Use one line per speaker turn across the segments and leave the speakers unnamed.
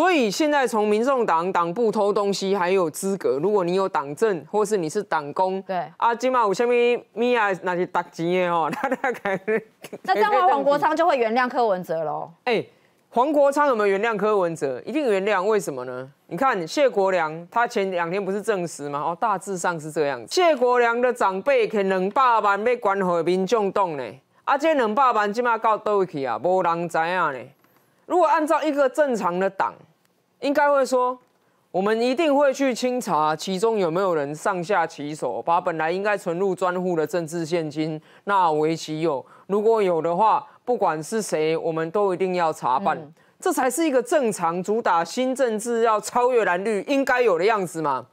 所以现在从民众党党部偷东西还有资格？如果你有党证，或是你是党工，对啊，今晚有先咪咪啊，那些打钱的哦，那大概那这样话，黄国昌
就会原谅柯文哲喽。
哎，黄国昌有没有原谅柯文哲？一定原谅，为什么呢？你看谢国梁，他前两天不是证实吗？哦，大致上是这样子。谢国梁的长辈可能爸爸被关火民众动呢，啊，这两爸万今晚到倒去啊，无人知啊呢。如果按照一个正常的党，应该会说，我们一定会去清查其中有没有人上下其手，把本来应该存入专户的政治现金纳为己有。如果有的话，不管是谁，我们都一定要查办。这才是一个正常主打新政治要超越蓝绿应该有的样子嘛？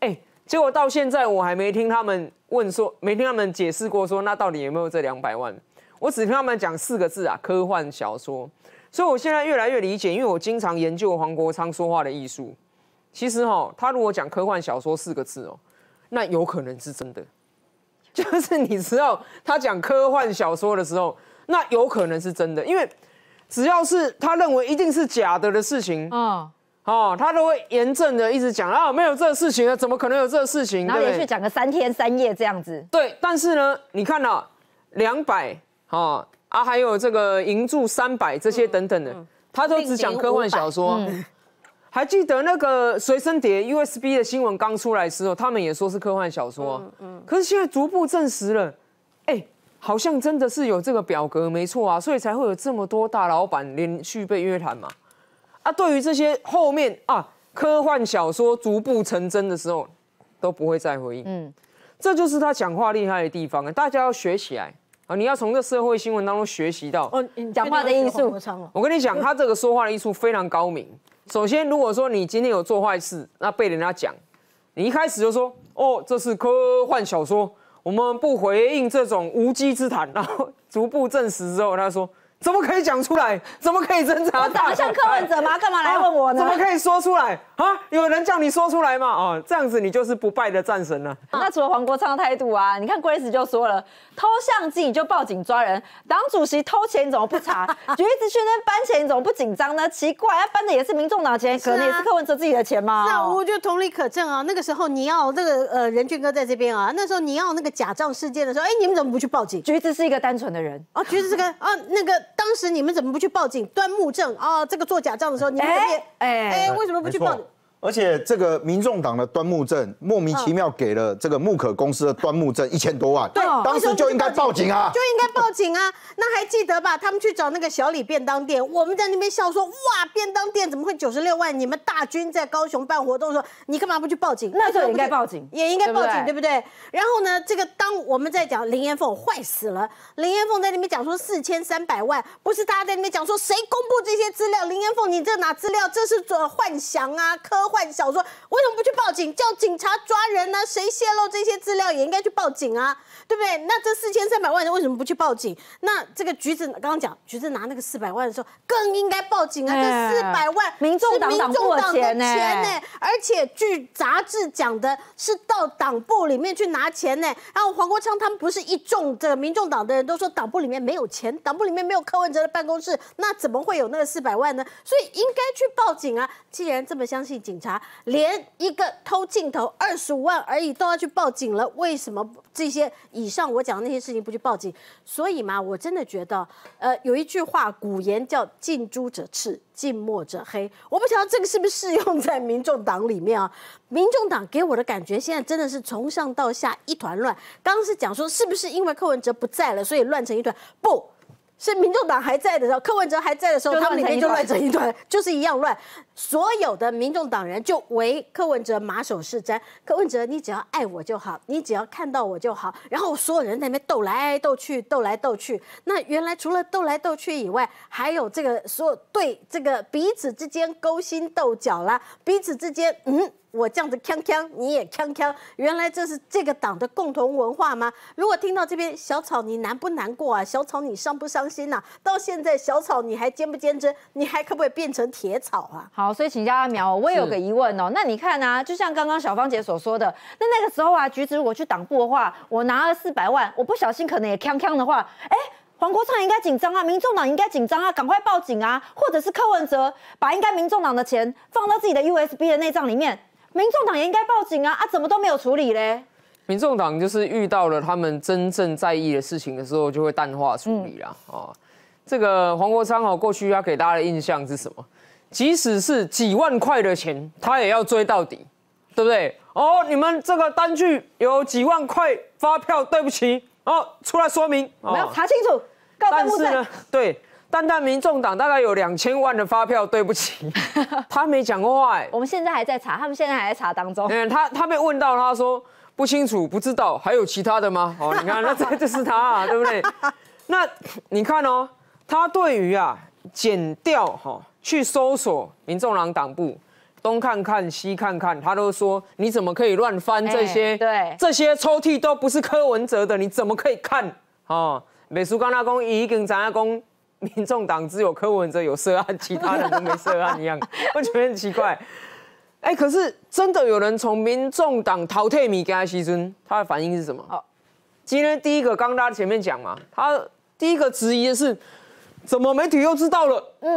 哎，结果到现在我还没听他们问说，没听他们解释过说，那到底有没有这两百万？我只听他们讲四个字啊，科幻小说。所以，我现在越来越理解，因为我经常研究黄国昌说话的艺术。其实，哈，他如果讲科幻小说四个字哦，那有可能是真的。就是你知道，他讲科幻小说的时候，那有可能是真的，因为只要是他认为一定是假的的事情，啊，哦，他都会严正的一直讲啊，没有这个事情啊，怎么可能有这个事情？然后连续
讲个三天三夜这样子。
对，但是呢，你看啊，两百，哈。啊，还有这个银柱三百这些等等的，他都只讲科幻小说。还记得那个随身碟 USB 的新闻刚出来时候，他们也说是科幻小说。嗯，可是现在逐步证实了，哎，好像真的是有这个表格没错啊，所以才会有这么多大老板连续被约谈嘛。啊，对于这些后面啊科幻小说逐步成真的时候，都不会再回应。嗯，这就是他讲话厉害的地方，大家要学起来。你要从这社会新闻当中学习到。嗯，讲话的艺术我跟你讲，他这个说话的艺术非常高明。首先，如果说你今天有做坏事，那被人家讲，你一开始就说：“哦，这是科幻小说，我们不回应这种无稽之谈。”然后逐步证实之后，他说。怎么可以讲出来？怎么可以侦查？我长得像柯文哲吗？干嘛来问我呢？怎么可以说出来啊？有人叫你说出来嘛？啊，这样子你就是不败的战神了。
那除了黄国昌的态度啊，你看 Grace 就说了，偷相机你就报警抓人，党主席偷钱你怎么不查？橘 子去那搬钱你怎么不紧张呢？奇怪，啊、搬的也是民众党钱，可也是柯文哲自己的钱吗？那我就同理可证啊。那个时候你要这个呃任俊
哥在这边啊，那时候你要那个假账事件的时候，哎，你们怎么不去报警？橘子是一个单纯的人啊，橘子是个啊那个。当时你们怎么不去报警？端木正啊，这个做假账的时候，你们别
哎，
为什么不去报警？而且这个民众党的端木镇莫名其妙给了这个木可公司的端木镇一千多万，对，当时就应该报警啊，就
应该报警啊。那还记得吧？他们去找那个小李便当店，我们在那边笑说，哇，便当店怎么会九十六万？你们大军在高雄办活动的时候，你干嘛不去报警？那时候应该报警，也应该报警，对不对？然后呢，这个当我们在讲林彦凤坏死了，林彦凤在那边讲说四千三百万，不是大家在那边讲说谁公布这些资料？林彦凤，你这拿资料，这是做幻想啊，科。幻想说为什么不去报警？叫警察抓人呢？谁泄露这些资料也应该去报警啊，对不对？那这四千三百万人为什么不去报警？那这个橘子刚刚讲橘子拿那个四百万的时候，更应该报警啊！这四百万，民众党党的钱呢？而且据杂志讲的，是到党部里面去拿钱呢。然后黄国昌他们不是一众这个民众党的人都说党部里面没有钱，党部里面没有柯文哲的办公室，那怎么会有那个四百万呢？所以应该去报警啊！既然这么相信警。查连一个偷镜头二十五万而已都要去报警了，为什么这些以上我讲的那些事情不去报警？所以嘛，我真的觉得，呃，有一句话古言叫“近朱者赤，近墨者黑”。我不晓得这个是不是适用在民众党里面啊？民众党给我的感觉现在真的是从上到下一团乱。刚刚是讲说，是不是因为柯文哲不在了，所以乱成一团？不是，民众党还在的时候，柯文哲还在的时候，他们里面就乱成一团，就是一样乱。所有的民众党人就为柯文哲马首是瞻，柯文哲你只要爱我就好，你只要看到我就好，然后所有人在那边斗来斗去，斗来斗去。那原来除了斗来斗去以外，还有这个所有对这个彼此之间勾心斗角啦，彼此之间嗯，我这样子锵锵，你也锵锵。原来这是这个党的共同文化吗？如果听到这边小草，你难不难过啊？小草你伤不
伤心呐？到现在小草你还坚不坚贞？你还可不可以变成铁草啊？好，所以请教阿苗，我也有个疑问哦。那你看啊，就像刚刚小芳姐所说的，那那个时候啊，橘子如果去党部的话，我拿了四百万，我不小心可能也呛呛的话，哎，黄国昌应该紧张啊，民众党应该紧张啊，赶快报警啊，或者是柯文哲把应该民众党的钱放到自己的 USB 的内账里面，民众党也应该报警啊，啊，怎么都没有处理嘞？
民众党就是遇到了他们真正在意的事情的时候，就会淡化处理啦。哦，这个黄国昌哦，过去要给大家的印象是什么？即使是几万块的钱，他也要追到底，对不对？哦，你们这个单据有几万块发票，对不起哦，出来说明，我有要查清楚。但是呢，对，单单民众党大概有两千万的发票，对不起，他没讲
过话。我们现在还在查，他们现在还
在查当中。嗯，他他被问到，他说不清楚，不知道，还有其他的吗？哦，你看，那这就是他，对不对？那你看哦，他对于啊减掉哈。去搜索民众党党部，东看看西看看，他都说你怎么可以乱翻这些？对，这些抽屉都不是柯文哲的，你怎么可以看？哦，美苏刚他公，已经张阿公，民众党只有柯文哲有涉案，其他人都没涉案一样，我觉得很奇怪。哎，可是真的有人从民众党淘汰米加西尊，他的反应是什么？好，今天第一个刚刚大家前面讲嘛，他第一个质疑的是。怎么媒体又知道了？嗯，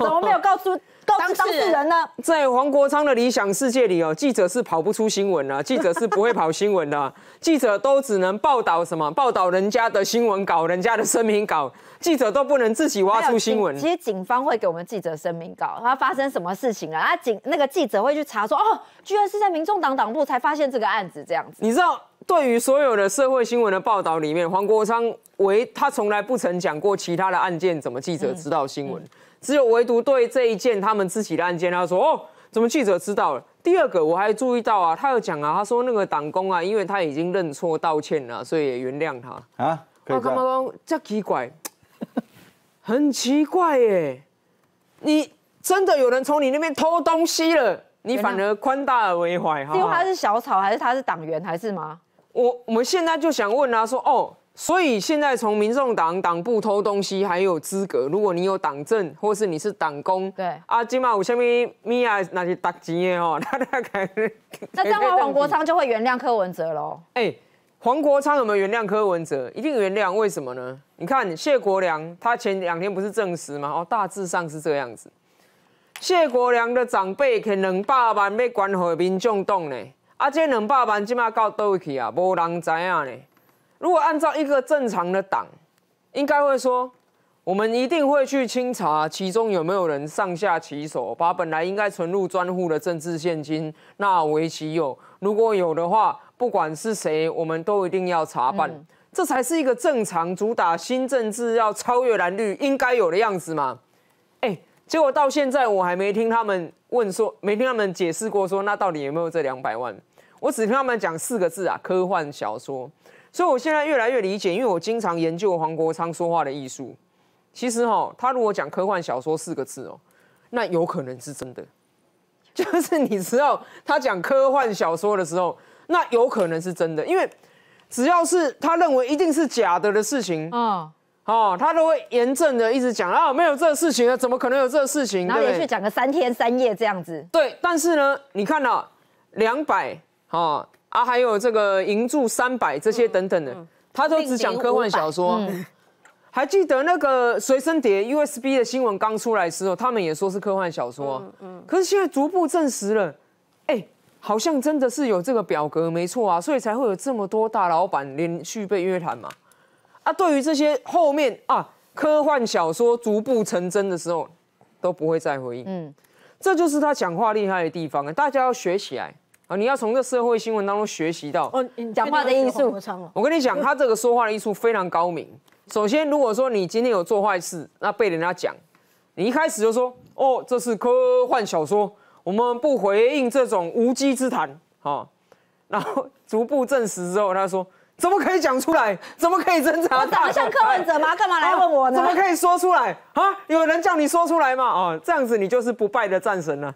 怎么没有告诉 告当事人呢？在黄国昌的理想世界里哦，记者是跑不出新闻的，记者是不会跑新闻的，记者都只能报道什么？报道人家的新闻稿、人家的声明稿，记者都不能自己挖出新闻。其实
警方会给我们记者声明稿，他发生什么事情了？啊，警那个记者会去查说，哦，居然是在民众党党部才发现这个案子这样子。
你知道？对于所有的社会新闻的报道里面，黄国昌唯他从来不曾讲过其他的案件怎么记者知道新闻，只有唯独对这一件他们自己的案件，他说哦，怎么记者知道了？第二个我还注意到啊，他有讲啊，他说那个党工啊，因为他已经认错道歉了，所以也原谅他啊。我他妈这奇怪，很奇怪耶！你真的有人从你那边偷东西了，你反而宽大而为怀？哈，因为他
是小草，还是他是党员，还是吗？
我我们现在就想问他说，哦，所以现在从民众党党部偷东西还有资格？如果你有党政，或是你是党工，对，啊，今晚有啥咪咪啊，那些搭钱的哦，那大概那这样话，黄国昌
就会原谅柯文哲喽。
哎，黄国昌有没有原谅柯文哲？一定原谅，为什么呢？你看谢国良，他前两天不是证实吗？哦，大致上是这样子，谢国良的长辈欠能爸爸要关护民众洞呢。阿姐，冷百爸今到搞兜起啊，无人知啊呢。如果按照一个正常的党，应该会说，我们一定会去清查其中有没有人上下其手，把本来应该存入专户的政治现金纳为其有。如果有的话，不管是谁，我们都一定要查办。这才是一个正常、主打新政治要超越蓝绿应该有的样子嘛。哎。结果到现在，我还没听他们问说，没听他们解释过说，那到底有没有这两百万？我只听他们讲四个字啊，科幻小说。所以，我现在越来越理解，因为我经常研究黄国昌说话的艺术。其实，哈，他如果讲科幻小说四个字哦，那有可能是真的。就是你知道，他讲科幻小说的时候，那有可能是真的，因为只要是他认为一定是假的的事情啊。哦，他都会严正的一直讲啊，没有这个事情啊，怎么可能有这个事情？然后连续讲个三天三夜这样子。对，但是呢，你看了两百，啊啊，还有这个银柱三百这些等等的，他都只讲科幻小说。还记得那个随身碟 USB 的新闻刚出来时候，他们也说是科幻小说。嗯嗯。可是现在逐步证实了，哎，好像真的是有这个表格没错啊，所以才会有这么多大老板连续被约谈嘛。啊，对于这些后面啊，科幻小说逐步成真的时候，都不会再回应。嗯，这就是他讲话厉害的地方啊！大家要学起来啊！你要从这社会新闻当中学习到。哦，
你讲话的艺术我跟你讲，
他这个说话的艺术非常高明。首先，如果说你今天有做坏事，那被人家讲，你一开始就说：“哦，这是科幻小说，我们不回应这种无稽之谈。”哈，然后逐步证实之后，他说。怎么可以讲出来？怎么可以挣我怎得像柯文哲吗？干嘛来问我呢？怎么可以说出来啊？有人叫你说出来吗？哦，这样子你就是不败的战神了。